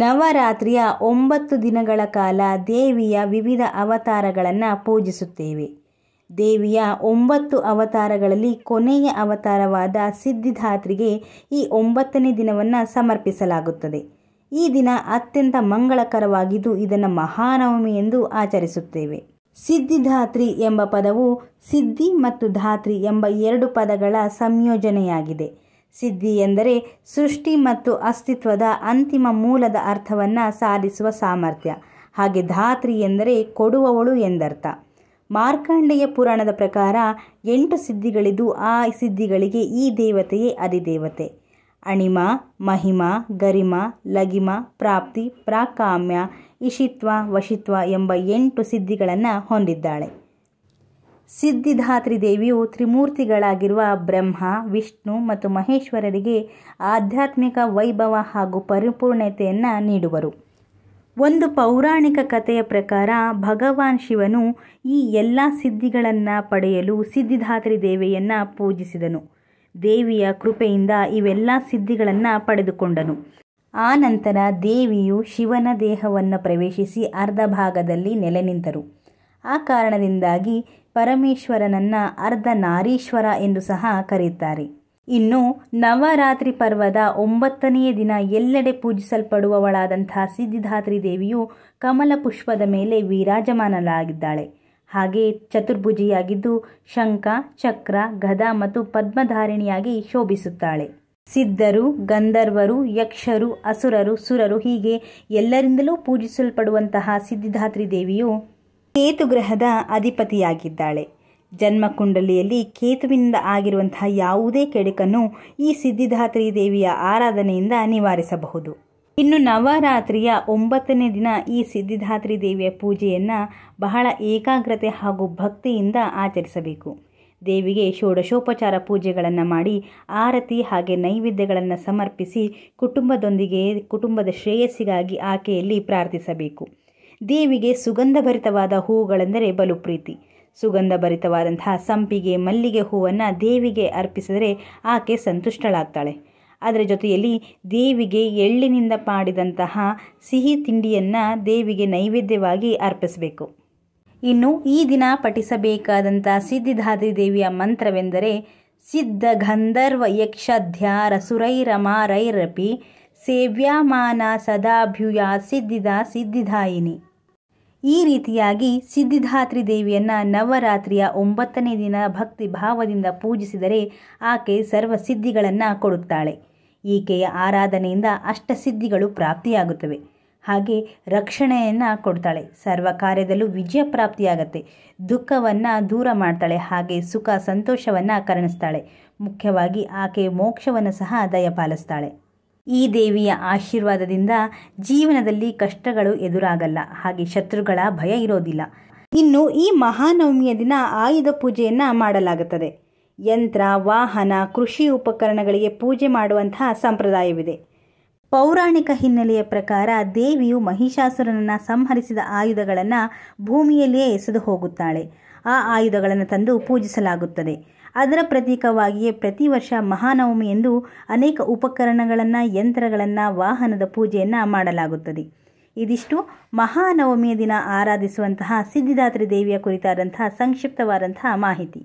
ನವರಾತ್ರಿಯ ಒಂಬತ್ತು ದಿನಗಳ ಕಾಲ ದೇವಿಯ ವಿವಿಧ ಅವತಾರಗಳನ್ನು ಪೂಜಿಸುತ್ತೇವೆ ದೇವಿಯ ಒಂಬತ್ತು ಅವತಾರಗಳಲ್ಲಿ ಕೊನೆಯ ಅವತಾರವಾದ ಸಿದ್ಧಿಧಾತ್ರಿಗೆ ಈ ಒಂಬತ್ತನೇ ದಿನವನ್ನು ಸಮರ್ಪಿಸಲಾಗುತ್ತದೆ ಈ ದಿನ ಅತ್ಯಂತ ಮಂಗಳಕರವಾಗಿದ್ದು ಇದನ್ನು ಮಹಾನವಮಿ ಎಂದು ಆಚರಿಸುತ್ತೇವೆ ಸಿದ್ಧಿದಾತ್ರಿ ಎಂಬ ಪದವು ಸಿದ್ಧಿ ಮತ್ತು ಧಾತ್ರಿ ಎಂಬ ಎರಡು ಪದಗಳ ಸಂಯೋಜನೆಯಾಗಿದೆ ಸಿದ್ಧಿ ಎಂದರೆ ಸೃಷ್ಟಿ ಮತ್ತು ಅಸ್ತಿತ್ವದ ಅಂತಿಮ ಮೂಲದ ಅರ್ಥವನ್ನು ಸಾಧಿಸುವ ಸಾಮರ್ಥ್ಯ ಹಾಗೆ ಧಾತ್ರಿ ಎಂದರೆ ಕೊಡುವವಳು ಎಂದರ್ಥ ಮಾರ್ಕಾಂಡೆಯ ಪುರಾಣದ ಪ್ರಕಾರ ಎಂಟು ಸಿದ್ಧಿಗಳಿದ್ದು ಆ ಸಿದ್ಧಿಗಳಿಗೆ ಈ ದೇವತೆಯೇ ಅಧಿದೇವತೆ ಅಣಿಮ ಮಹಿಮ ಗರಿಮ ಲಗಿಮ ಪ್ರಾಪ್ತಿ ಪ್ರಾಕಾಮ್ಯ ಇಷಿತ್ವ ವಶಿತ್ವ ಎಂಬ ಎಂಟು ಸಿದ್ಧಿಗಳನ್ನು ಹೊಂದಿದ್ದಾಳೆ ಸಿದ್ಧಿಧಾತ್ರಿ ದೇವಿಯು ತ್ರಿಮೂರ್ತಿಗಳಾಗಿರುವ ಬ್ರಹ್ಮ ವಿಷ್ಣು ಮತ್ತು ಮಹೇಶ್ವರರಿಗೆ ಆಧ್ಯಾತ್ಮಿಕ ವೈಭವ ಹಾಗೂ ಪರಿಪೂರ್ಣತೆಯನ್ನು ನೀಡುವರು ಒಂದು ಪೌರಾಣಿಕ ಕಥೆಯ ಪ್ರಕಾರ ಭಗವಾನ್ ಶಿವನು ಈ ಎಲ್ಲ ಸಿದ್ಧಿಗಳನ್ನು ಪಡೆಯಲು ಸಿದ್ಧಿಧಾತ್ರಿ ದೇವಿಯನ್ನು ಪೂಜಿಸಿದನು ದೇವಿಯ ಕೃಪೆಯಿಂದ ಇವೆಲ್ಲ ಸಿದ್ಧಿಗಳನ್ನು ಪಡೆದುಕೊಂಡನು ಆ ನಂತರ ದೇವಿಯು ಶಿವನ ದೇಹವನ್ನು ಪ್ರವೇಶಿಸಿ ಅರ್ಧ ಭಾಗದಲ್ಲಿ ನೆಲೆ ನಿಂತರು ಆ ಕಾರಣದಿಂದಾಗಿ ಪರಮೇಶ್ವರನನ್ನ ಅರ್ಧ ನಾರೀಶ್ವರ ಎಂದು ಸಹ ಕರೆಯುತ್ತಾರೆ ಇನ್ನು ನವರಾತ್ರಿ ಪರ್ವದ ಒಂಬತ್ತನೆಯ ದಿನ ಎಲ್ಲೆಡೆ ಪೂಜಿಸಲ್ಪಡುವವಳಾದಂಥ ಸಿದ್ಧಿದಾತ್ರಿ ದೇವಿಯು ಕಮಲ ಪುಷ್ಪದ ಮೇಲೆ ವಿರಾಜಮಾನಳಾಗಿದ್ದಾಳೆ ಹಾಗೆ ಚತುರ್ಭುಜಿಯಾಗಿದ್ದು ಶಂಖ ಚಕ್ರ ಗದ ಮತ್ತು ಪದ್ಮಧಾರಿಣಿಯಾಗಿ ಶೋಭಿಸುತ್ತಾಳೆ ಸಿದ್ಧರು ಗಂಧರ್ವರು ಯಕ್ಷರು ಅಸುರರು ಸುರರು ಹೀಗೆ ಎಲ್ಲರಿಂದಲೂ ಪೂಜಿಸಲ್ಪಡುವಂತಹ ಸಿದ್ಧಿಧಾತ್ರಿ ದೇವಿಯು ಕೇತು ಗ್ರಹದ ಅಧಿಪತಿಯಾಗಿದ್ದಾಳೆ ಜನ್ಮಕುಂಡಲಿಯಲ್ಲಿ ಕೇತುವಿನಿಂದ ಆಗಿರುವಂತಹ ಯಾವುದೇ ಕೆಡುಕನ್ನು ಈ ಸಿದ್ಧಿದಾತ್ರಿ ದೇವಿಯ ಆರಾಧನೆಯಿಂದ ನಿವಾರಿಸಬಹುದು ಇನ್ನು ನವರಾತ್ರಿಯ ಒಂಬತ್ತನೇ ದಿನ ಈ ಸಿದ್ಧಿದಾತ್ರಿ ದೇವಿಯ ಪೂಜೆಯನ್ನು ಬಹಳ ಏಕಾಗ್ರತೆ ಹಾಗೂ ಭಕ್ತಿಯಿಂದ ಆಚರಿಸಬೇಕು ದೇವಿಗೆ ಷೋಡಶೋಪಚಾರ ಪೂಜೆಗಳನ್ನು ಮಾಡಿ ಆರತಿ ಹಾಗೆ ನೈವೇದ್ಯಗಳನ್ನು ಸಮರ್ಪಿಸಿ ಕುಟುಂಬದೊಂದಿಗೆ ಕುಟುಂಬದ ಶ್ರೇಯಸ್ಸಿಗಾಗಿ ಆಕೆಯಲ್ಲಿ ಪ್ರಾರ್ಥಿಸಬೇಕು ದೇವಿಗೆ ಸುಗಂಧಭರಿತವಾದ ಹೂವುಗಳೆಂದರೆ ಬಲು ಪ್ರೀತಿ ಸುಗಂಧಭರಿತವಾದಂತಹ ಸಂಪಿಗೆ ಮಲ್ಲಿಗೆ ಹೂವನ್ನು ದೇವಿಗೆ ಅರ್ಪಿಸಿದರೆ ಆಕೆ ಸಂತುಷ್ಟಳಾಗ್ತಾಳೆ ಅದರ ಜೊತೆಯಲ್ಲಿ ದೇವಿಗೆ ಎಳ್ಳಿನಿಂದ ಮಾಡಿದಂತಹ ಸಿಹಿ ತಿಂಡಿಯನ್ನು ದೇವಿಗೆ ನೈವೇದ್ಯವಾಗಿ ಅರ್ಪಿಸಬೇಕು ಇನ್ನು ಈ ದಿನ ಪಠಿಸಬೇಕಾದಂಥ ಸಿದ್ಧಿಧಾದ್ರಿ ದೇವಿಯ ಮಂತ್ರವೆಂದರೆ ಸಿದ್ಧ ಗಂಧರ್ವ ಯಕ್ಷ ಧ್ಯಾರ ಸುರೈರಮಾರೈರಪಿ ಸೇವ್ಯಾಮಾನ ಸದಾಭ್ಯುಯ ಸಿದ್ಧಿದ ಸಿದ್ಧಿದಾಯಿನಿ ಈ ರೀತಿಯಾಗಿ ಸಿದ್ಧಿದಾತ್ರಿ ದೇವಿಯನ್ನು ನವರಾತ್ರಿಯ ಒಂಬತ್ತನೇ ದಿನ ಭಕ್ತಿ ಭಾವದಿಂದ ಪೂಜಿಸಿದರೆ ಆಕೆ ಸರ್ವ ಸಿದ್ಧಿಗಳನ್ನು ಕೊಡುತ್ತಾಳೆ ಈಕೆಯ ಆರಾಧನೆಯಿಂದ ಅಷ್ಟಸಿದ್ಧಿಗಳು ಪ್ರಾಪ್ತಿಯಾಗುತ್ತವೆ ಹಾಗೆ ರಕ್ಷಣೆಯನ್ನು ಕೊಡ್ತಾಳೆ ಸರ್ವ ಕಾರ್ಯದಲ್ಲೂ ವಿಜಯ ಪ್ರಾಪ್ತಿಯಾಗತ್ತೆ ದುಃಖವನ್ನು ದೂರ ಮಾಡ್ತಾಳೆ ಹಾಗೆ ಸುಖ ಸಂತೋಷವನ್ನು ಕರುಣಿಸ್ತಾಳೆ ಮುಖ್ಯವಾಗಿ ಆಕೆ ಮೋಕ್ಷವನ್ನು ಸಹ ದಯಪಾಲಿಸ್ತಾಳೆ ಈ ದೇವಿಯ ಆಶೀರ್ವಾದದಿಂದ ಜೀವನದಲ್ಲಿ ಕಷ್ಟಗಳು ಎದುರಾಗಲ್ಲ ಹಾಗೆ ಶತ್ರುಗಳ ಭಯ ಇರೋದಿಲ್ಲ ಇನ್ನು ಈ ಮಹಾನವಮಿಯ ದಿನ ಆಯುಧ ಪೂಜೆಯನ್ನು ಮಾಡಲಾಗುತ್ತದೆ ಯಂತ್ರ ವಾಹನ ಕೃಷಿ ಉಪಕರಣಗಳಿಗೆ ಪೂಜೆ ಮಾಡುವಂತಹ ಸಂಪ್ರದಾಯವಿದೆ ಪೌರಾಣಿಕ ಹಿನ್ನೆಲೆಯ ಪ್ರಕಾರ ದೇವಿಯು ಮಹಿಷಾಸುರನನ್ನು ಸಂಹರಿಸಿದ ಆಯುಧಗಳನ್ನು ಭೂಮಿಯಲ್ಲಿಯೇ ಎಸೆದು ಹೋಗುತ್ತಾಳೆ ಆ ಆಯುಧಗಳನ್ನು ತಂದು ಪೂಜಿಸಲಾಗುತ್ತದೆ ಅದರ ಪ್ರತೀಕವಾಗಿಯೇ ಪ್ರತಿ ವರ್ಷ ಮಹಾನವಮಿ ಎಂದು ಅನೇಕ ಉಪಕರಣಗಳನ್ನು ಯಂತ್ರಗಳನ್ನು ವಾಹನದ ಪೂಜೆಯನ್ನು ಮಾಡಲಾಗುತ್ತದೆ ಇದಿಷ್ಟು ಮಹಾನವಮಿಯ ದಿನ ಆರಾಧಿಸುವಂತಹ ಸಿದ್ಧಿದಾತ್ರಿ ದೇವಿಯ ಕುರಿತಾದಂತಹ ಸಂಕ್ಷಿಪ್ತವಾದಂತಹ ಮಾಹಿತಿ